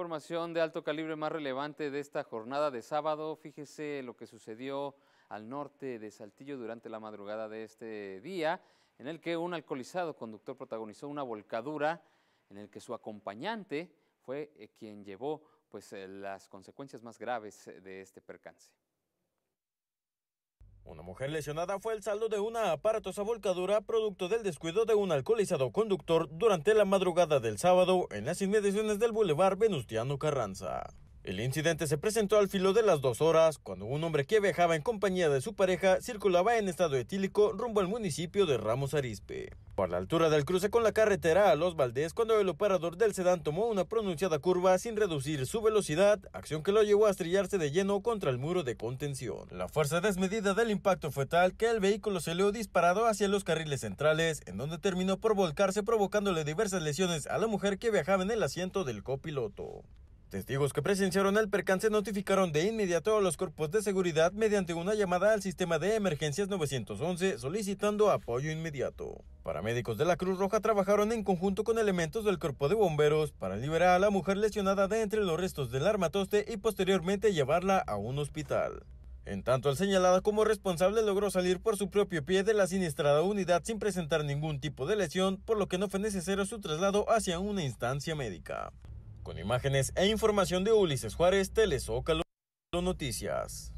Información de alto calibre más relevante de esta jornada de sábado, fíjese lo que sucedió al norte de Saltillo durante la madrugada de este día, en el que un alcoholizado conductor protagonizó una volcadura en el que su acompañante fue eh, quien llevó pues, eh, las consecuencias más graves eh, de este percance. Una mujer lesionada fue el saldo de una aparatosa volcadura producto del descuido de un alcoholizado conductor durante la madrugada del sábado en las inmediaciones del Boulevard Venustiano Carranza. El incidente se presentó al filo de las dos horas, cuando un hombre que viajaba en compañía de su pareja circulaba en estado etílico rumbo al municipio de Ramos Arispe. Por la altura del cruce con la carretera a Los Valdés, cuando el operador del sedán tomó una pronunciada curva sin reducir su velocidad, acción que lo llevó a estrellarse de lleno contra el muro de contención. La fuerza desmedida del impacto fue tal que el vehículo se leó disparado hacia los carriles centrales, en donde terminó por volcarse provocándole diversas lesiones a la mujer que viajaba en el asiento del copiloto. Testigos que presenciaron el percance notificaron de inmediato a los cuerpos de seguridad mediante una llamada al sistema de emergencias 911 solicitando apoyo inmediato. Paramédicos de la Cruz Roja trabajaron en conjunto con elementos del cuerpo de bomberos para liberar a la mujer lesionada de entre los restos del armatoste y posteriormente llevarla a un hospital. En tanto, el señalado como responsable logró salir por su propio pie de la siniestrada unidad sin presentar ningún tipo de lesión, por lo que no fue necesario su traslado hacia una instancia médica. Con imágenes e información de Ulises Juárez, Telezócalo Noticias.